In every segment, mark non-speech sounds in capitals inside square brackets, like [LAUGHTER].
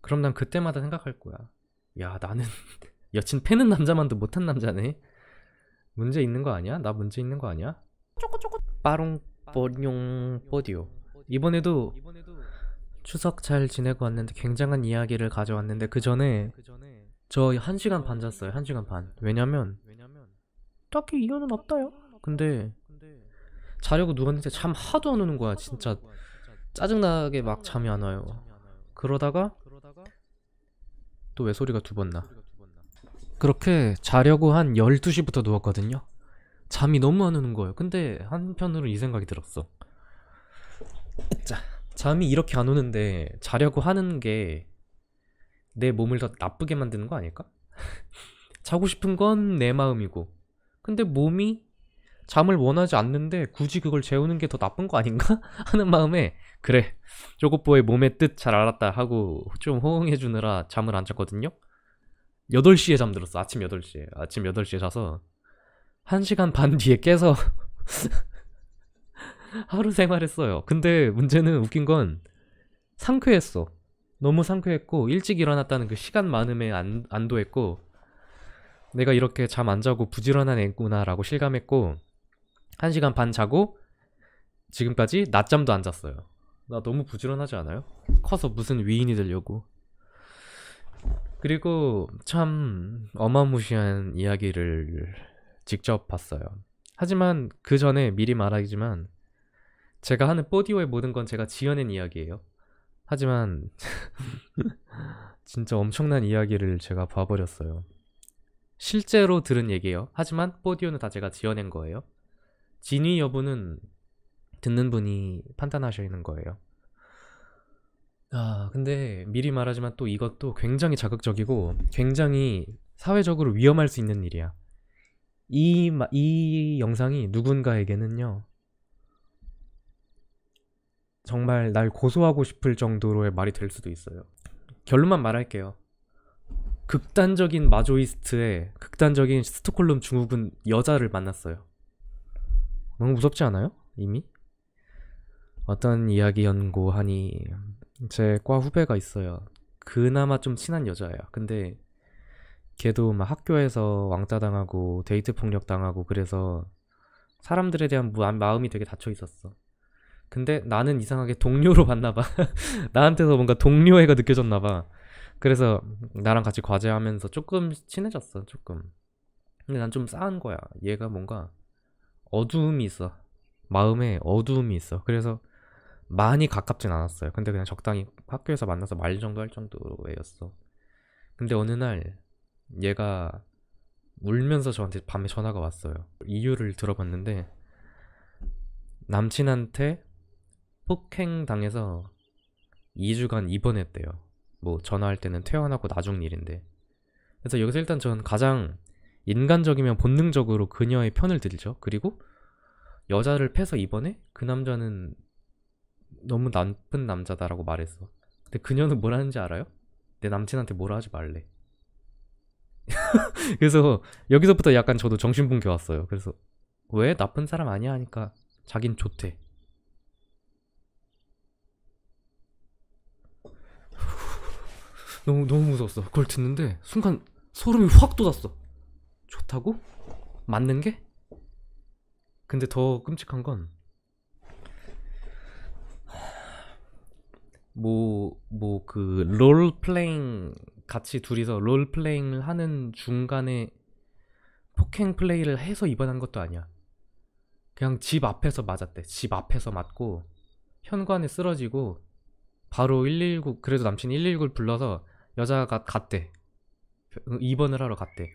그럼 난 그때마다 생각할 거야. 야, 나는 [LAUGHS] 여친 패는 남자만도 못한 남자네. 문제 있는 거 아니야? 나 문제 있는 거 아니야? 쪼꼬쪼꼬 빠롱 뽀뇽 뽀디오. 이번에도 추석 잘 지내고 왔는데 굉장한 이야기를 가져왔는데 그 전에 저 1시간 반 잤어요. 1시간 반. 왜냐면 딱히 이유는 없다요. 근데 자려고 누웠는데 잠 하도 안 오는 거야. 진짜 짜증나게 막 잠이 안 와요. 그러다가 또왜 소리가 두 번나 그렇게 자려고 한 12시부터 누웠거든요 잠이 너무 안 오는 거예요 근데 한편으로 이 생각이 들었어 자, 잠이 이렇게 안 오는데 자려고 하는 게 내 몸을 더 나쁘게 만드는 거 아닐까? [LAUGHS] 자고 싶은 건 내 마음이고 근데 몸이 잠을 원하지 않는데 굳이 그걸 재우는 게 더 나쁜 거 아닌가? [LAUGHS] 하는 마음에 그래 쪼꼬뽀의 몸의 뜻 잘 알았다 하고 좀 호응해 주느라 잠을 안 잤거든요 8시에 잠들었어 아침 8시에 아침 8시에 자서 1시간 반 뒤에 깨서 [LAUGHS] 하루 생활했어요 근데 문제는 웃긴 건 상쾌했어 너무 상쾌했고 일찍 일어났다는 그 시간 많음에 안, 안도했고 내가 이렇게 잠 안 자고 부지런한 애구나라고 실감했고 1시간 반 자고 지금까지 낮잠도 안 잤어요. 나 너무 부지런하지 않아요? 커서 무슨 위인이 되려고. 그리고 참 어마무시한 이야기를 직접 봤어요. 하지만 그 전에 미리 말하지만 제가 하는 뽀디오의 모든 건 제가 지어낸 이야기예요. 하지만 [LAUGHS] 진짜 엄청난 이야기를 제가 봐버렸어요. 실제로 들은 얘기예요. 하지만 뽀디오는 다 제가 지어낸 거예요. 진위 여부는 듣는 분이 판단하시는 거예요. 아, 근데 미리 말하지만 또 이것도 굉장히 자극적이고 굉장히 사회적으로 위험할 수 있는 일이야. 이, 이 영상이 누군가에게는요, 정말 날 고소하고 싶을 정도로의 말이 될 수도 있어요. 결론만 말할게요. 극단적인 마조이스트의 극단적인 스톡홀름 증후군 여자를 만났어요. 너무 무섭지 않아요? 이미? 어떤 이야기 연구하니 제 과 후배가 있어요. 그나마 좀 친한 여자예요. 근데 걔도 막 학교에서 왕따 당하고 데이트 폭력 당하고 그래서 사람들에 대한 마음이 되게 닫혀 있었어. 근데 나는 이상하게 동료로 봤나 봐. [LAUGHS] 나한테서 뭔가 동료애가 느껴졌나 봐. 그래서 나랑 같이 과제하면서 조금 친해졌어. 조금. 근데 난 좀 싸한 거야. 얘가 뭔가 어두움이 있어. 마음에 어두움이 있어. 그래서 많이 가깝진 않았어요. 근데 그냥 적당히 학교에서 만나서 말 정도 할 정도였어. 근데 어느 날 얘가 울면서 저한테 밤에 전화가 왔어요. 이유를 들어봤는데 남친한테 폭행당해서 2주간 입원했대요. 뭐 전화할 때는 퇴원하고 나중 일인데. 그래서 여기서 일단 전 가장 인간적이면 본능적으로 그녀의 편을 들죠. 그리고 여자를 패서 이번에 그 남자는 너무 나쁜 남자다라고 말했어. 근데 그녀는 뭘 하는지 알아요? 내 남친한테 뭐라 하지 말래. [LAUGHS] 그래서 여기서부터 약간 저도 정신분개 왔어요. 그래서 왜 나쁜 사람 아니야 하니까 자긴 좋대. [LAUGHS] 너무 너무 무서웠어. 그걸 듣는데 순간 소름이 확 돋았어. 좋다고? 맞는 게? 근데 더 끔찍한 건 뭐 뭐 그 롤플레잉 같이 둘이서 롤플레잉을 하는 중간에 폭행 플레이를 해서 입원한 것도 아니야. 그냥 집 앞에서 맞았대. 집 앞에서 맞고 현관에 쓰러지고 바로 119 그래도 남친 119 불러서 여자가 갔대. 입원을 하러 갔대.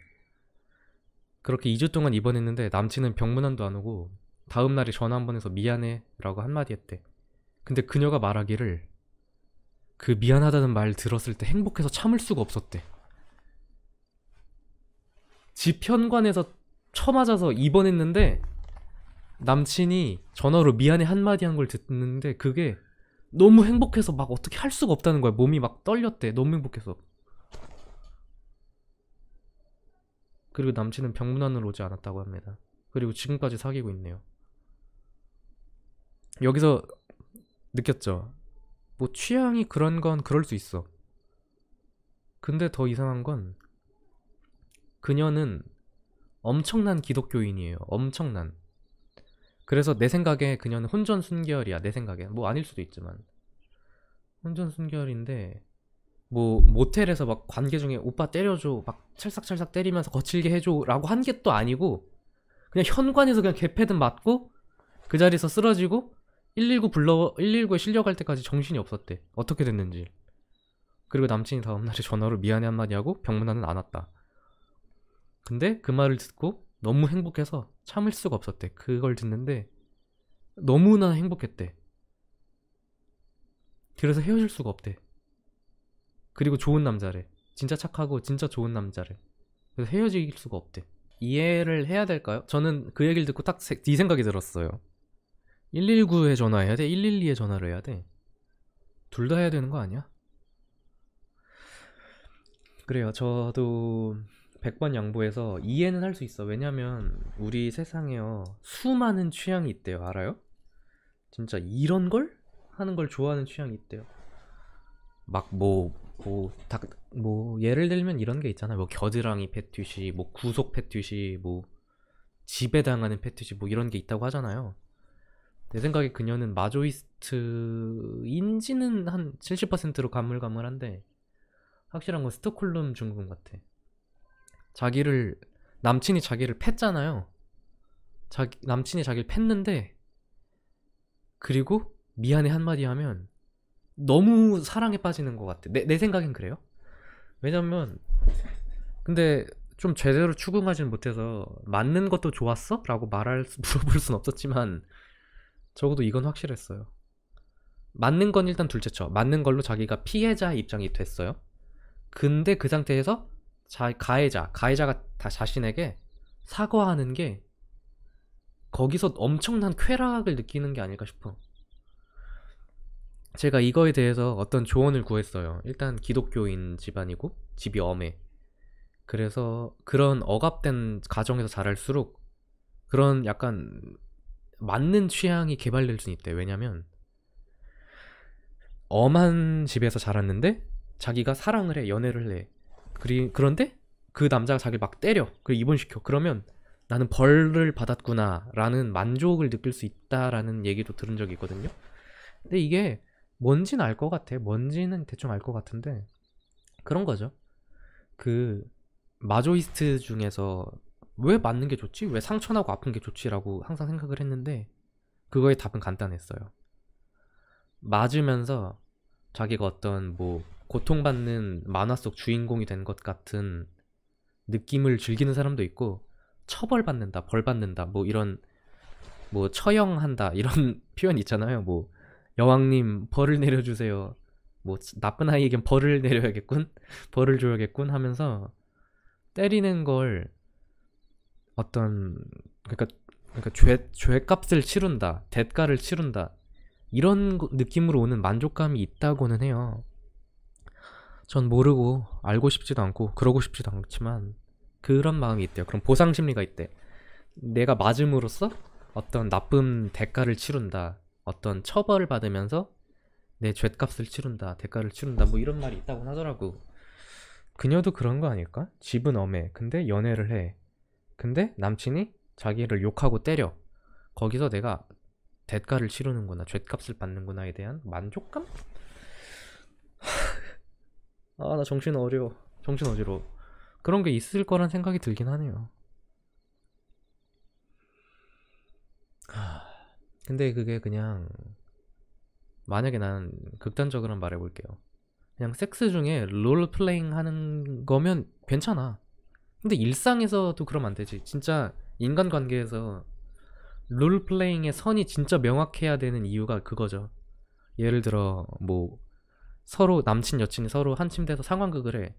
그렇게 2주 동안 입원했는데 남친은 병문안도 안 오고 다음 날에 전화 한 번 해서 미안해 라고 한마디 했대. 근데 그녀가 말하기를 그 미안하다는 말 들었을 때 행복해서 참을 수가 없었대. 집 현관에서 쳐맞아서 입원했는데 남친이 전화로 미안해 한마디 한 걸 듣는데 그게 너무 행복해서 막 어떻게 할 수가 없다는 거야. 몸이 막 떨렸대. 너무 행복해서. 그리고 남친은 병문안을 오지 않았다고 합니다. 그리고 지금까지 사귀고 있네요. 여기서 느꼈죠. 뭐 취향이 그런 건 그럴 수 있어. 근데 더 이상한 건 그녀는 엄청난 기독교인이에요. 엄청난. 그래서 내 생각에 그녀는 혼전 순결이야. 내 생각에. 뭐 아닐 수도 있지만. 혼전 순결인데 뭐 모텔에서 막 관계 중에 오빠 때려줘 막 찰싹찰싹 때리면서 거칠게 해줘라고 한 게 또 아니고 그냥 현관에서 그냥 개패든 맞고 그 자리에서 쓰러지고 119 불러 119에 실려갈 때까지 정신이 없었대 어떻게 됐는지 그리고 남친이 다음날에 전화로 미안해 한마디 하고 병문안은 안 왔다 근데 그 말을 듣고 너무 행복해서 참을 수가 없었대 그걸 듣는데 너무나 행복했대 그래서 헤어질 수가 없대 그리고 좋은 남자래. 진짜 착하고 진짜 좋은 남자래. 그래서 헤어질 수가 없대. 이해를 해야 될까요? 저는 그 얘기를 듣고 딱 이 생각이 들었어요. 119에 전화해야 돼? 112에 전화를 해야 돼? 둘 다 해야 되는 거 아니야? 그래요. 저도 100번 양보해서 이해는 할 수 있어. 왜냐면 우리 세상에요. 수많은 취향이 있대요. 알아요? 진짜 이런 걸? 하는 걸 좋아하는 취향이 있대요. 막뭐 뭐, 다, 뭐 예를 들면 이런 게 있잖아요. 뭐 겨드랑이 패티시, 뭐 구속 패티시, 뭐 지배당하는 패티시, 뭐 이런 게 있다고 하잖아요. 내 생각에 그녀는 마조이스트인지는 한 70%로 가물가물한데 확실한 건 스톡홀름 증후군 같아. 자기를 남친이 자기를 팼잖아요. 자기 남친이 자기를 팼는데 그리고 미안해 한마디 하면 너무 사랑에 빠지는 것 같아. 내, 내 생각엔 그래요. 왜냐면, 근데 좀 제대로 추궁하지는 못해서, 맞는 것도 좋았어? 라고 말할, 수, [LAUGHS] 물어볼 순 없었지만, 적어도 이건 확실했어요. 맞는 건 일단 둘째 쳐. 맞는 걸로 자기가 피해자 입장이 됐어요. 근데 그 상태에서 자, 가해자, 가해자가 다 자신에게 사과하는 게 거기서 엄청난 쾌락을 느끼는 게 아닐까 싶어. 제가 이거에 대해서 어떤 조언을 구했어요. 일단 기독교인 집안이고 집이 엄해. 그래서 그런 억압된 가정에서 자랄수록 그런 약간 맞는 취향이 개발될 수 있대. 왜냐면 엄한 집에서 자랐는데 자기가 사랑을 해, 연애를 해. 그리 그런데 그 남자가 자기를 막 때려. 그리고 입원시켜. 그러면 나는 벌을 받았구나라는 만족을 느낄 수 있다라는 얘기도 들은 적이 있거든요. 근데 이게 뭔지는 알 것 같아. 뭔지는 대충 알 것 같은데 그런 거죠. 그 마조이스트 중에서 왜 맞는 게 좋지? 왜 상처나고 아픈 게 좋지라고 항상 생각을 했는데 그거의 답은 간단했어요. 맞으면서 자기가 어떤 뭐 고통받는 만화 속 주인공이 된 것 같은 느낌을 즐기는 사람도 있고 처벌받는다, 벌받는다, 뭐 이런 뭐 처형한다 이런 [LAUGHS] 표현 있잖아요. 뭐 여왕님 벌을 내려주세요. 뭐 나쁜 아이에겐 벌을 내려야겠군, [LAUGHS] 벌을 줘야겠군 하면서 때리는 걸 어떤 그러니까 그러니까 죄 죄값을 치른다, 대가를 치른다 이런 느낌으로 오는 만족감이 있다고는 해요. 전 모르고 알고 싶지도 않고 그러고 싶지도 않지만 그런 마음이 있대요. 그럼 보상 심리가 있대. 내가 맞음으로써 어떤 나쁜 대가를 치른다. 어떤 처벌을 받으면서 내 죗값을 치른다, 대가를 치른다, 뭐 이런 말이 있다고 하더라고. 그녀도 그런 거 아닐까? 집은 엄해. 근데 연애를 해. 근데 남친이 자기를 욕하고 때려. 거기서 내가 대가를 치르는구나, 죗값을 받는구나에 대한 만족감? [LAUGHS] 아, 나 정신 어려워. 정신 어지러워. 그런 게 있을 거란 생각이 들긴 하네요. 근데 그게 그냥 만약에 난 극단적으로 말해볼게요. 그냥 섹스 중에 롤 플레잉 하는 거면 괜찮아. 근데 일상에서도 그럼 안 되지. 진짜 인간관계에서 롤 플레잉의 선이 진짜 명확해야 되는 이유가 그거죠. 예를 들어 뭐 서로 남친 여친이 서로 한 침대에서 상황극을 해.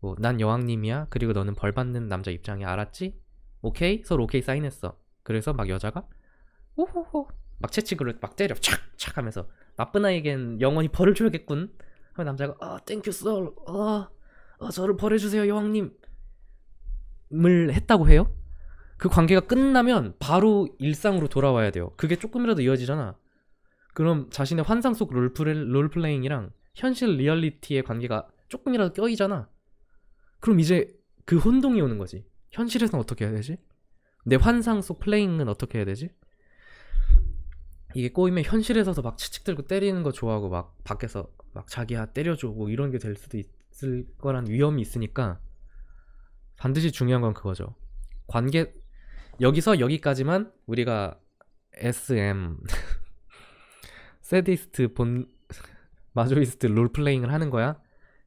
뭐 난 여왕님이야. 그리고 너는 벌 받는 남자 입장에 알았지? 오케이? 서로 오케이 사인했어. 그래서 막 여자가 우호호 막 채찍으로 막 때려 착착 하면서 나쁜 아이겐 에 영원히 벌을 줘야겠군 하면 남자가 아 땡큐 썰 아, 어, 저를 벌해주세요 여왕님 을 했다고 해요? 그 관계가 끝나면 바로 일상으로 돌아와야 돼요 그게 조금이라도 이어지잖아 그럼 자신의 환상 속 롤플레, 롤플레잉이랑 현실 리얼리티의 관계가 조금이라도 껴이잖아 그럼 이제 그 혼동이 오는 거지 현실에서는 어떻게 해야 되지? 내 환상 속 플레잉은 어떻게 해야 되지? 이게 꼬이면 현실에서도 막 치칙 들고 때리는 거 좋아하고 막 밖에서 막 자기야 때려주고 뭐 이런 게 될 수도 있을 거란 위험이 있으니까 반드시 중요한 건 그거죠. 관계 여기서 여기까지만 우리가 SM [LAUGHS] 세디스트 본 [LAUGHS] 마조이스트 롤플레잉을 하는 거야.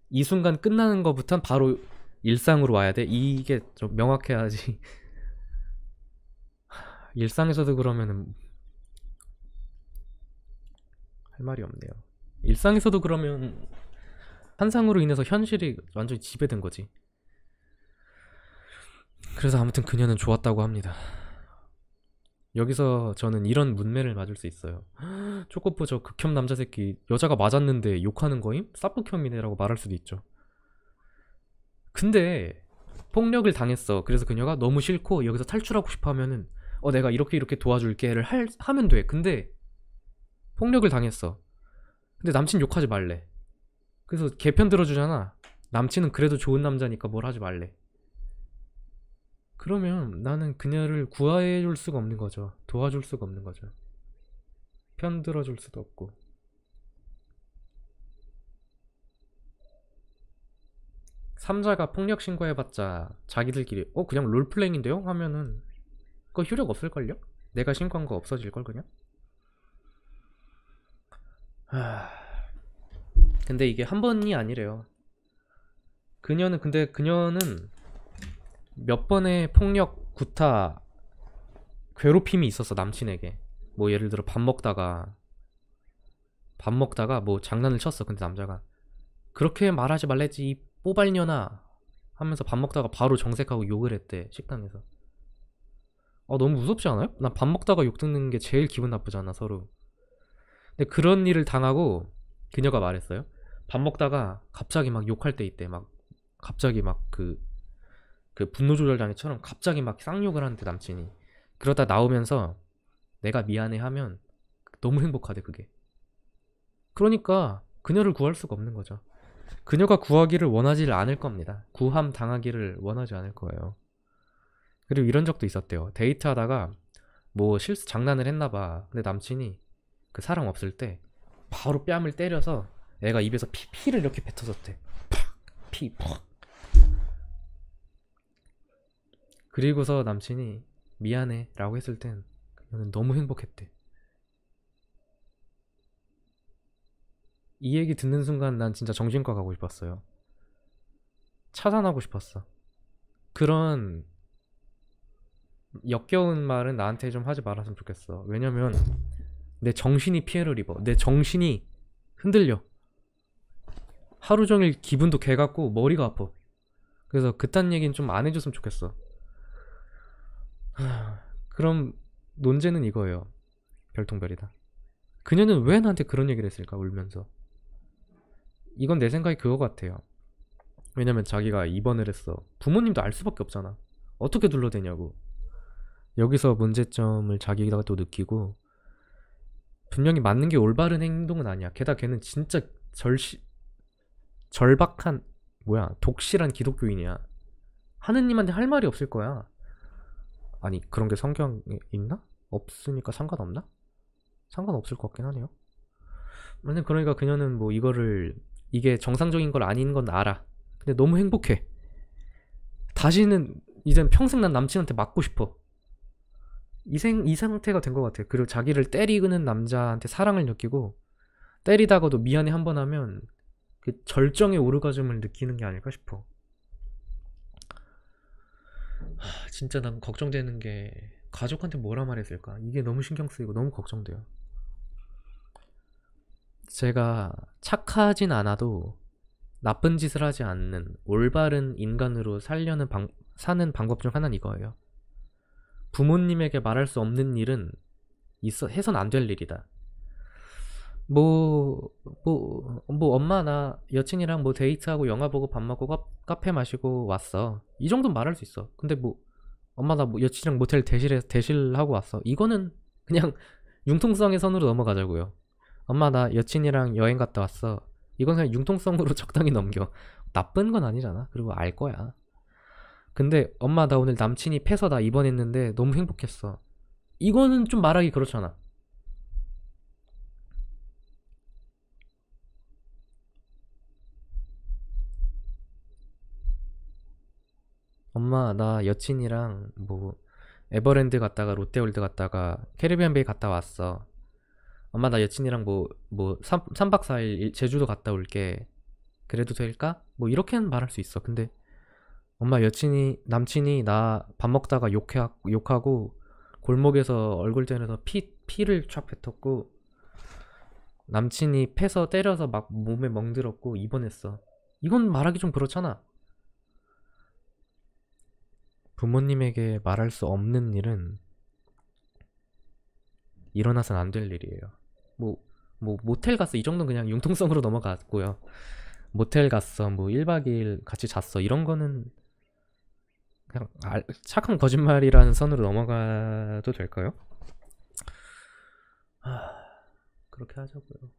이 순간 끝나는 거부터 바로 일상으로 와야 돼. 이게 좀 명확해야지. [LAUGHS] 일상에서도 그러면은 할 말이 없네요 일상에서도 그러면 환상으로 인해서 현실이 완전히 지배된 거지 그래서 아무튼 그녀는 좋았다고 합니다 여기서 저는 이런 문맥을 맞을 수 있어요 [GASPS] 초코프 저 극혐 남자 새끼 여자가 맞았는데 욕하는 거임? 쌉극혐이네 라고 말할 수도 있죠 근데 폭력을 당했어 그래서 그녀가 너무 싫고 여기서 탈출하고 싶어 하면은 어 내가 이렇게 이렇게 도와줄게를 할, 하면 돼 근데 폭력을 당했어. 근데 남친 욕하지 말래. 그래서 개편 들어주잖아. 남친은 그래도 좋은 남자니까 뭘 하지 말래. 그러면 나는 그녀를 구해줄 수가 없는 거죠. 도와줄 수가 없는 거죠. 편 들어줄 수도 없고. 삼자가 폭력 신고해봤자 자기들끼리 어 그냥 롤플레잉인데요 하면은 그거 효력 없을걸요? 내가 신고한 거 없어질걸 그냥? 근데 이게 한 번이 아니래요. 그녀는 근데 그녀는 몇 번의 폭력, 구타, 괴롭힘이 있었어 남친에게. 뭐 예를 들어 밥 먹다가 밥 먹다가 뭐 장난을 쳤어. 근데 남자가 그렇게 말하지 말랬지 이뽀발녀나 하면서 밥 먹다가 바로 정색하고 욕을 했대 식당에서. 아 너무 무섭지 않아요? 난 밥 먹다가 욕 듣는 게 제일 기분 나쁘잖아 서로. 근데 그런 일을 당하고 그녀가 말했어요. 밥 먹다가 갑자기 막 욕할 때 있대. 막 갑자기 막그그 그 분노 조절 장애처럼 갑자기 막 쌍욕을 하는데 남친이 그러다 나오면서 내가 미안해 하면 너무 행복하대 그게. 그러니까 그녀를 구할 수가 없는 거죠. 그녀가 구하기를 원하지 않을 겁니다. 구함 당하기를 원하지 않을 거예요. 그리고 이런 적도 있었대요. 데이트하다가 뭐 실수 장난을 했나 봐. 근데 남친이 그 사람 없을 때 바로 뺨을 때려서 애가 입에서 피, 피를 이렇게 뱉어졌대. 팍! 피, 팍! 그리고서 남친이 미안해 라고 했을 땐 그녀는 너무 행복했대. 이 얘기 듣는 순간 난 진짜 정신과 가고 싶었어요. 차단하고 싶었어. 그런 역겨운 말은 나한테 좀 하지 말았으면 좋겠어. 왜냐면 내 정신이 피해를 입어. 내 정신이 흔들려. 하루 종일 기분도 개같고 머리가 아파. 그래서 그딴 얘기는 좀 안 해줬으면 좋겠어. 하... 그럼 논제는 이거예요. 별똥별이다. 그녀는 왜 나한테 그런 얘기를 했을까 울면서. 이건 내 생각이 그거 같아요. 왜냐면 자기가 입원을 했어. 부모님도 알 수밖에 없잖아. 어떻게 둘러대냐고. 여기서 문제점을 자기가 또 느끼고 분명히 맞는 게 올바른 행동은 아니야. 게다가 걔는 진짜 절시 절박한 뭐야 독실한 기독교인이야. 하느님한테 할 말이 없을 거야. 아니 그런 게 성경에 있나? 없으니까 상관없나? 상관없을 것 같긴 하네요. 근데 그러니까 그녀는 뭐 이거를 이게 정상적인 걸 아닌 건 알아. 근데 너무 행복해. 다시는 이젠 평생 난 남친한테 맞고 싶어. 이생 이 상태가 된 것 같아요. 그리고 자기를 때리는 남자한테 사랑을 느끼고 때리다가도 미안해 한 번 하면 그 절정의 오르가즘을 느끼는 게 아닐까 싶어. 하, 진짜 난 걱정되는 게 가족한테 뭐라 말했을까? 이게 너무 신경 쓰이고 너무 걱정돼요. 제가 착하진 않아도 나쁜 짓을 하지 않는 올바른 인간으로 살려는 방, 사는 방법 중 하나는 이거예요. 부모님에게 말할 수 없는 일은 있어 해선 안 될 일이다. 뭐뭐뭐 뭐, 뭐 엄마 나 여친이랑 뭐 데이트하고 영화 보고 밥 먹고 카, 카페 마시고 왔어. 이 정도는 말할 수 있어. 근데 뭐 엄마 나뭐 여친이랑 모텔 대실해 대실하고 왔어. 이거는 그냥 [LAUGHS] 융통성의 선으로 넘어가자고요. 엄마 나 여친이랑 여행 갔다 왔어. 이건 그냥 융통성으로 [LAUGHS] 적당히 넘겨. 나쁜 건 아니잖아. 그리고 알 거야. 근데 엄마 나 오늘 남친이 패서다 입원했는데 너무 행복했어. 이거는 좀 말하기 그렇잖아. 엄마 나 여친이랑 뭐 에버랜드 갔다가 롯데월드 갔다가 캐리비안 베이 갔다 왔어. 엄마 나 여친이랑 뭐 뭐 3박 4일 제주도 갔다 올게. 그래도 될까? 뭐 이렇게는 말할 수 있어. 근데 엄마 여친이 남친이 나 밥 먹다가 욕해 욕하고 골목에서 얼굴전에서 피 피를 촥 뱉었고 남친이 패서 때려서 막 몸에 멍들었고 입원했어. 이건 말하기 좀 그렇잖아. 부모님에게 말할 수 없는 일은 일어나선 안 될 일이에요. 뭐, 뭐, 모텔 갔어. 이 정도는 그냥 융통성으로 넘어갔고요. 모텔 갔어. 뭐, 1박 2일 같이 잤어. 이런 거는 그냥 착한 거짓말이라는 선으로 넘어가도 될까요? 아, 그렇게 하자고요.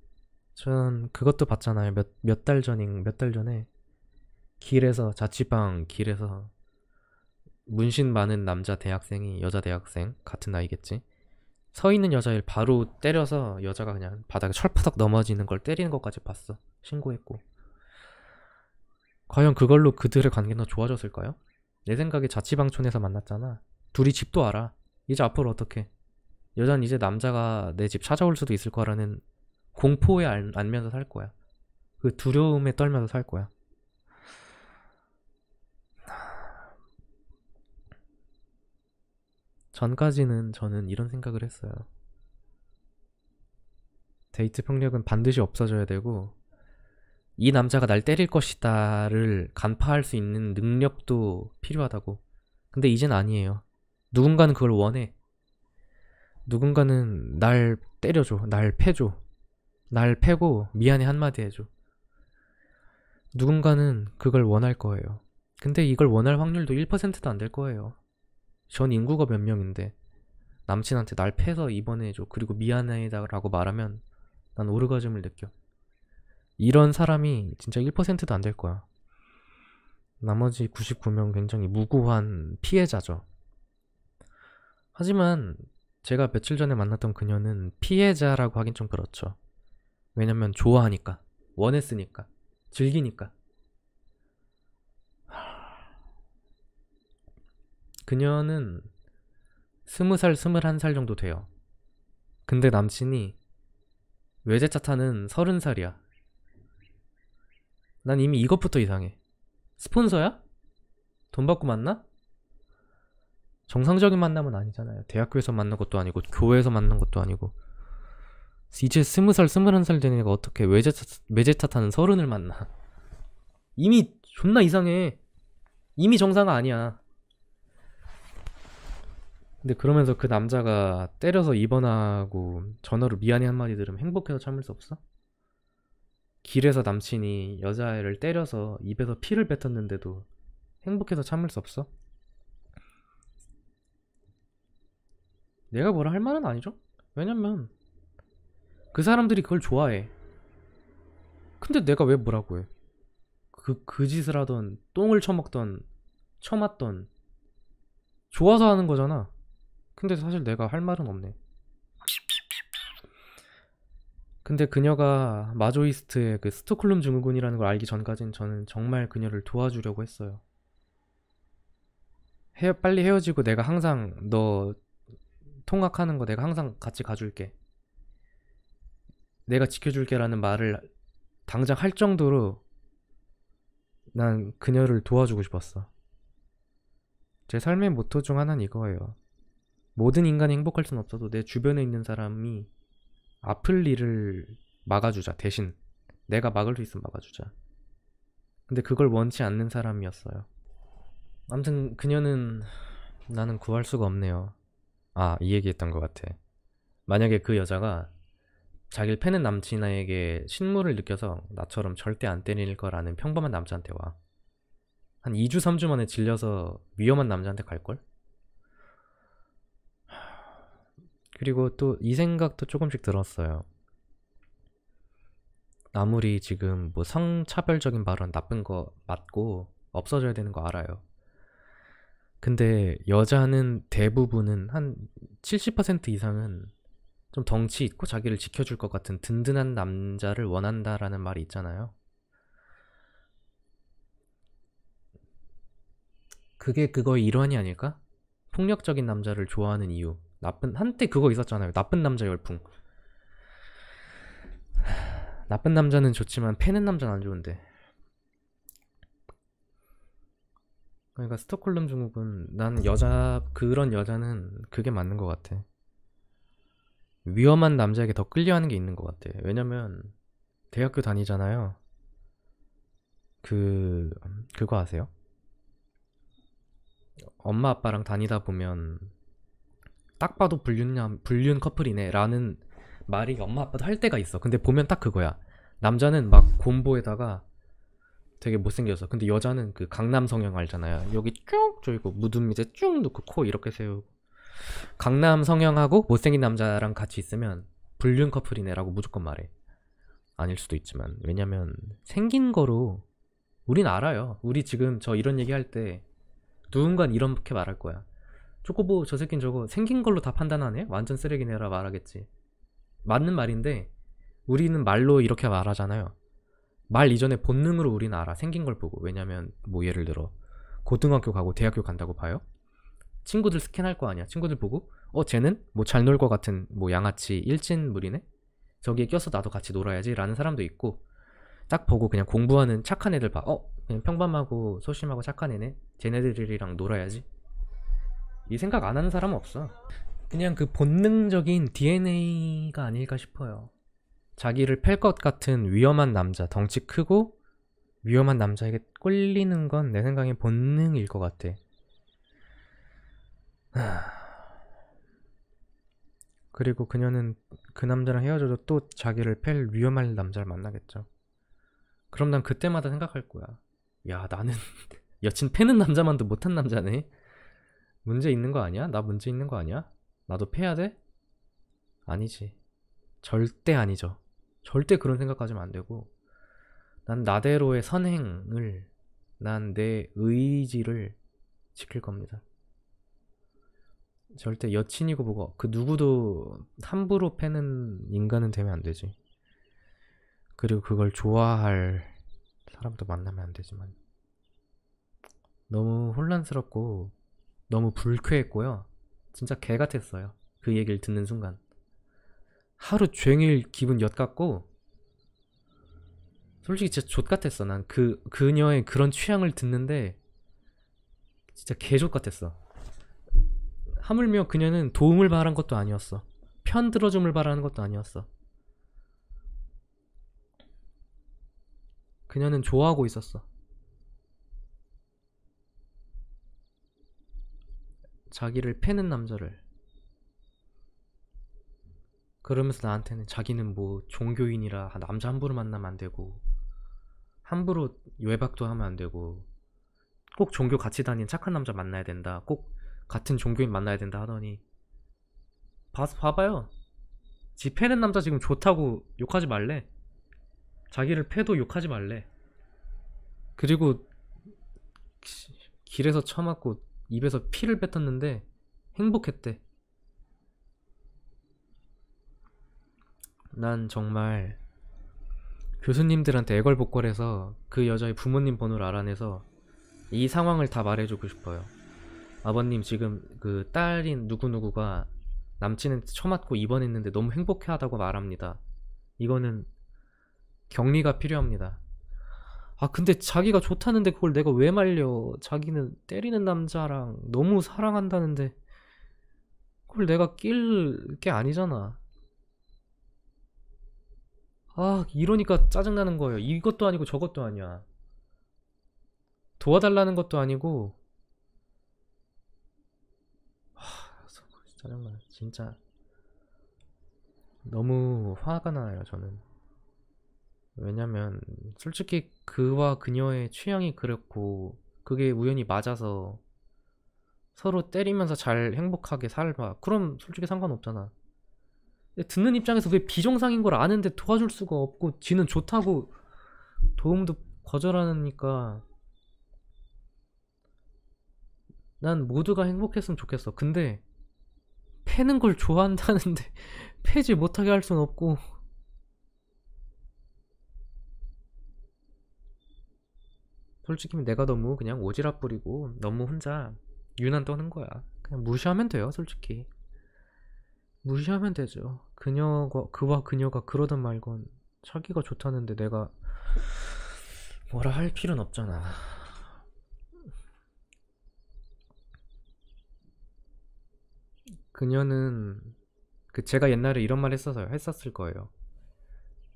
전 그것도 봤잖아요. 몇 몇 달 전인 몇 달 전에 길에서 자취방 길에서 문신 많은 남자 대학생이 여자 대학생 같은 나이겠지. 서 있는 여자를 바로 때려서 여자가 그냥 바닥에 철푸덕 넘어지는 걸 때리는 것까지 봤어. 신고했고. 과연 그걸로 그들의 관계는 좋아졌을까요? 내 생각에 자취방촌에서 만났잖아. 둘이 집도 알아. 이제 앞으로 어떻게? 여잔 이제 남자가 내 집 찾아올 수도 있을 거라는 공포에 안, 안면서 살 거야. 그 두려움에 떨면서 살 거야. 전까지는 저는 이런 생각을 했어요. 데이트 폭력은 반드시 없어져야 되고 이 남자가 날 때릴 것이다를 간파할 수 있는 능력도 필요하다고. 근데 이젠 아니에요. 누군가는 그걸 원해. 누군가는 날 때려줘. 날 패줘. 날 패고 미안해 한마디 해줘. 누군가는 그걸 원할 거예요. 근데 이걸 원할 확률도 1%도 안 될 거예요. 전 인구가 몇 명인데 남친한테 날 패서 입원 해줘. 그리고 미안해라고 다 말하면 난 오르가즘을 느껴. 이런 사람이 진짜 1%도 안 될 거야. 나머지 99명 굉장히 무고한 피해자죠. 하지만 제가 며칠 전에 만났던 그녀는 피해자라고 하긴 좀 그렇죠. 왜냐면 좋아하니까, 원했으니까, 즐기니까. 그녀는 스무 살, 스물한 살 정도 돼요. 근데 남친이 외제차 타는 서른 살이야. 난 이미 이것부터 이상해. 스폰서야? 돈 받고 만나? 정상적인 만남은 아니잖아요. 대학교에서 만난 것도 아니고 교회에서 만난 것도 아니고 이제 스무 살, 스물한 살 되는 애가 어떻게 외제차, 외제차 타는 서른을 만나. 이미 존나 이상해. 이미 정상가 아니야. 근데 그러면서 그 남자가 때려서 입원하고 전화로 미안해 한마디 들으면 행복해서 참을 수 없어? 길에서 남친이 여자애를 때려서 입에서 피를 뱉었는데도 행복해서 참을 수 없어? 내가 뭐라 할 말은 아니죠? 왜냐면 그 사람들이 그걸 좋아해. 근데 내가 왜 뭐라고 해? 그, 그 짓을 하던, 똥을 처먹던, 처맞던, 좋아서 하는 거잖아. 근데 사실 내가 할 말은 없네. 근데 그녀가 마조이스트의 그 스톡홀름 증후군이라는 걸 알기 전까진 저는 정말 그녀를 도와주려고 했어요. 헤, 빨리 헤어지고 내가 항상 너 통학하는 거 내가 항상 같이 가줄게. 내가 지켜줄게라는 말을 당장 할 정도로 난 그녀를 도와주고 싶었어. 제 삶의 모토 중 하나는 이거예요. 모든 인간이 행복할 순 없어도 내 주변에 있는 사람이 아플 일을 막아주자 대신 내가 막을 수 있으면 막아주자 근데 그걸 원치 않는 사람이었어요 암튼 그녀는 나는 구할 수가 없네요 아 이 얘기했던 것 같아 만약에 그 여자가 자기를 패는 남친에게 신물을 느껴서 나처럼 절대 안 때릴 거라는 평범한 남자한테 와 한 2주 3주 만에 질려서 위험한 남자한테 갈걸? 그리고 또 이 생각도 조금씩 들었어요. 아무리 지금 뭐 성차별적인 발언 나쁜 거 맞고 없어져야 되는 거 알아요. 근데 여자는 대부분은 한 70% 이상은 좀 덩치 있고 자기를 지켜줄 것 같은 든든한 남자를 원한다라는 말이 있잖아요. 그게 그거의 일환이 아닐까? 폭력적인 남자를 좋아하는 이유. 나쁜 한때 그거 있었잖아요. 나쁜 남자 열풍. [SIGHS] 나쁜 남자는 좋지만 패는 남자는 안 좋은데. 그러니까 스톡홀름 중국은 나는 여자 그런 여자는 그게 맞는 것 같아. 위험한 남자에게 더 끌려하는 게 있는 것 같아. 왜냐면 대학교 다니잖아요. 그 그거 아세요? 엄마 아빠랑 다니다 보면 딱 봐도 불륜남 불륜 커플이네라는 말이 엄마 아빠도 할 때가 있어. 근데 보면 딱 그거야. 남자는 막 곰보에다가 되게 못생겨서 근데 여자는 그 강남 성형 알잖아요. 여기 쭉 조이고 무등 밑에 쭉 넣고 코 이렇게 세우고 강남 성형하고 못생긴 남자랑 같이 있으면 불륜 커플이네라고 무조건 말해. 아닐 수도 있지만 왜냐면 생긴 거로 우린 알아요. 우리 지금 저 이런 얘기 할 때 누군가 이렇게 말할 거야. 초코보 저 새낀 저거 생긴 걸로 다 판단하네? 완전 쓰레기네라 말하겠지. 맞는 말인데 우리는 말로 이렇게 말하잖아요. 말 이전에 본능으로 우리는 알아. 생긴 걸 보고. 왜냐면 뭐 예를 들어 고등학교 가고 대학교 간다고 봐요. 친구들 스캔할 거 아니야. 친구들 보고 어 쟤는 뭐 잘놀것 같은 뭐 양아치 일진물이네. 저기에 껴서 나도 같이 놀아야지라는 사람도 있고 딱 보고 그냥 공부하는 착한 애들 봐. 어 그냥 평범하고 소심하고 착한 애네. 쟤네들이랑 놀아야지. 이 생각 안 하는 사람은 없어. 그냥 그 본능적인 DNA가 아닐까 싶어요. 자기를 팰 것 같은 위험한 남자, 덩치 크고 위험한 남자에게 꼴리는 건 내 생각엔 본능일 것 같아. 그리고 그녀는 그 남자랑 헤어져도 또 자기를 팰 위험한 남자를 만나겠죠. 그럼 난 그때마다 생각할 거야. 야, 나는 [LAUGHS] 여친 패는 남자만도 못한 남자네. 문제 있는 거 아니야? 나 문제 있는 거 아니야? 나도 패야 돼? 아니지. 절대 아니죠. 절대 그런 생각하지면 안 되고 난 나대로의 선행을 난 내 의지를 지킬 겁니다. 절대 여친이고 뭐고 그 누구도 함부로 패는 인간은 되면 안 되지. 그리고 그걸 좋아할 사람도 만나면 안 되지만 너무 혼란스럽고 너무 불쾌했고요. 진짜 개 같았어요. 그 얘기를 듣는 순간. 하루 종일 기분 엿같고 솔직히 진짜 족 같았어. 난 그 그녀의 그런 취향을 듣는데 진짜 개 족 같았어. 하물며 그녀는 도움을 바란 것도 아니었어. 편 들어줌을 바라는 것도 아니었어. 그녀는 좋아하고 있었어. 자기를 패는 남자를 그러면서 나한테는 자기는 뭐 종교인이라 남자 함부로 만나면 안 되고 함부로 외박도 하면 안 되고 꼭 종교 같이 다닌 착한 남자 만나야 된다 꼭 같은 종교인 만나야 된다 하더니 봐서 봐봐요 지 패는 남자 지금 좋다고 욕하지 말래 자기를 패도 욕하지 말래 그리고 길에서 처맞고 입에서 피를 뱉었는데 행복했대. 난 정말 교수님들한테 애걸복걸해서 그 여자의 부모님 번호를 알아내서 이 상황을 다 말해주고 싶어요. 아버님 지금 그 딸인 누구누구가 남친한테 처맞고 입원했는데 너무 행복해하다고 말합니다. 이거는 격리가 필요합니다. 아 근데 자기가 좋다는데 그걸 내가 왜 말려 자기는 때리는 남자랑 너무 사랑한다는데 그걸 내가 낄 게 아니잖아 아 이러니까 짜증나는 거예요 이것도 아니고 저것도 아니야 도와달라는 것도 아니고 하, 짜증나 진짜 너무 화가 나요 저는 왜냐면 솔직히 그와 그녀의 취향이 그랬고 그게 우연히 맞아서 서로 때리면서 잘 행복하게 살봐 그럼 솔직히 상관없잖아 듣는 입장에서 왜 비정상인 걸 아는데 도와줄 수가 없고 지는 좋다고 도움도 거절하니까 난 모두가 행복했으면 좋겠어 근데 패는 걸 좋아한다는데 [LAUGHS] 패지 못하게 할 순 없고 솔직히 내가 너무 그냥 오지랖 부리고 너무 혼자 유난 떠는 거야. 그냥 무시하면 돼요, 솔직히. 무시하면 되죠. 그녀가 그와 그녀가 그러던 말건 자기가 좋다는데 내가 뭐라 할 필요는 없잖아. 그녀는 그 제가 옛날에 이런 말했었어요 했었을 거예요.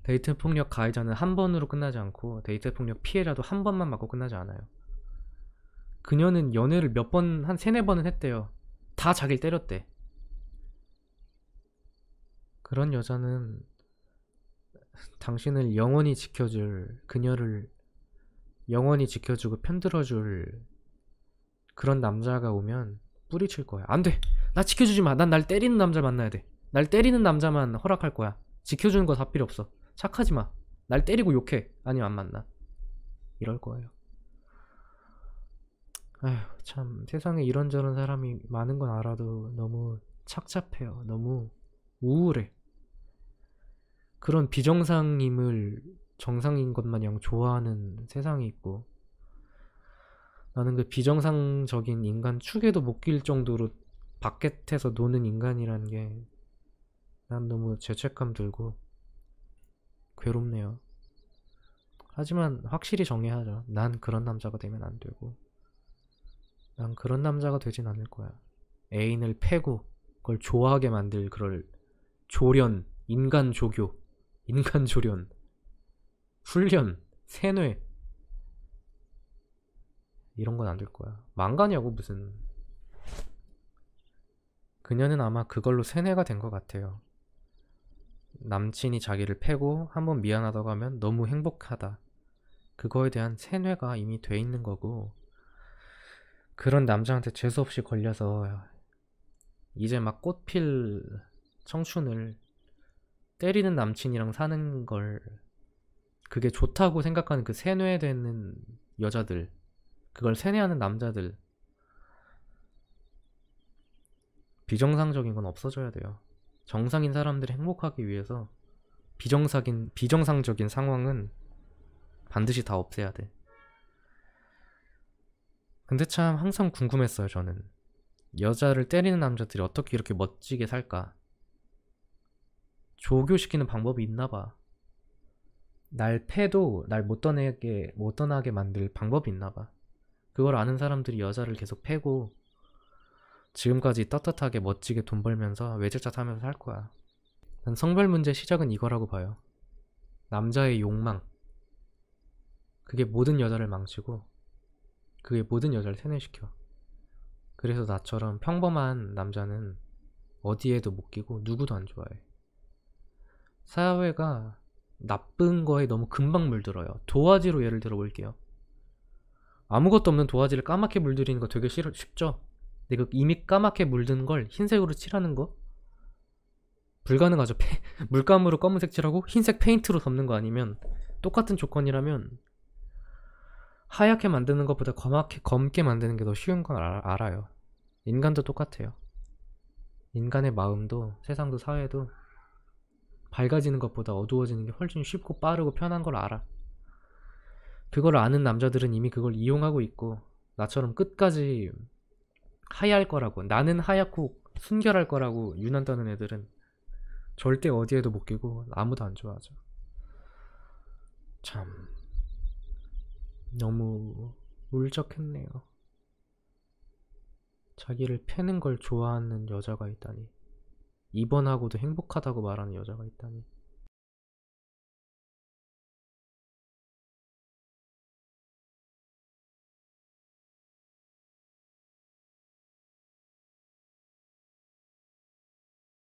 데이트 폭력 가해자는 한 번으로 끝나지 않고 데이트 폭력 피해라도한 번만 맞고 끝나지 않아요. 그녀는 연애를 몇 번, 한 세네 번은 했대요. 다 자기를 때렸대. 그런 여자는 당신을 영원히 지켜줄, 그녀를 영원히 지켜주고 편들어줄 그런 남자가 오면 뿌리칠 거야. 안 돼! 나 지켜주지 마! 난 날 때리는 남자 만나야 돼. 날 때리는 남자만 허락할 거야. 지켜주는 거 다 필요 없어. 착하지 마. 날 때리고 욕해. 아니면 안 만나. 이럴 거예요. 아휴, 참, 세상에 이런저런 사람이 많은 건 알아도 너무 착잡해요. 너무 우울해. 그런 비정상임을 정상인 것만 양 좋아하는 세상이 있고, 나는 그 비정상적인 인간 축에도 못낄 정도로 바깥에서 노는 인간이라는 게 난 너무 죄책감 들고, 괴롭네요. 하지만 확실히 정리하죠. 난 그런 남자가 되면 안 되고 난 그런 남자가 되진 않을 거야. 애인을 패고 그걸 좋아하게 만들 그럴 조련, 인간 조교, 인간 조련, 훈련, 세뇌 이런 건 안 될 거야. 망가냐고 무슨 그녀는 아마 그걸로 세뇌가 된 것 같아요. 남친이 자기를 패고 한번 미안하다고 하면 너무 행복하다. 그거에 대한 세뇌가 이미 돼 있는 거고 그런 남자한테 재수없이 걸려서 이제 막 꽃필 청춘을 때리는 남친이랑 사는 걸 그게 좋다고 생각하는 그 세뇌되는 여자들 그걸 세뇌하는 남자들 비정상적인 건 없어져야 돼요. 정상인 사람들이 행복하기 위해서 비정상인, 비정상적인 상황은 반드시 다 없애야 돼. 근데 참 항상 궁금했어요, 저는. 여자를 때리는 남자들이 어떻게 이렇게 멋지게 살까? 조교시키는 방법이 있나 봐. 날 패도 날 못떠내게못 떠나게 만들 방법이 있나 봐. 그걸 아는 사람들이 여자를 계속 패고 지금까지 떳떳하게 멋지게 돈 벌면서 외제차 타면서 살 거야. 난 성별 문제 시작은 이거라고 봐요. 남자의 욕망. 그게 모든 여자를 망치고, 그게 모든 여자를 세뇌시켜. 그래서 나처럼 평범한 남자는 어디에도 못 끼고 누구도 안 좋아해. 사회가 나쁜 거에 너무 금방 물들어요. 도화지로 예를 들어 볼게요. 아무것도 없는 도화지를 까맣게 물들이는 거 되게 싫어, 쉽죠? 근데 그 이미 까맣게 물든 걸 흰색으로 칠하는 거 불가능하죠. [LAUGHS] 페, 물감으로 검은색 칠하고 흰색 페인트로 덮는 거 아니면 똑같은 조건이라면 하얗게 만드는 것보다 검게 검게 만드는 게 더 쉬운 건 알아, 요 인간도 똑같아요. 인간의 마음도 세상도 사회도 밝아지는 것보다 어두워지는 게 훨씬 쉽고 빠르고 편한 걸 알아. 그걸 아는 남자들은 이미 그걸 이용하고 있고 나처럼 끝까지 하야할 거라고 나는 하얗고 순결할 거라고 유난 다는 애들은 절대 어디에도 못 끼고 아무도 안 좋아하죠. 참 너무 울적했네요. 자기를 패는 걸 좋아하는 여자가 있다니 입원하고도 행복하다고 말하는 여자가 있다니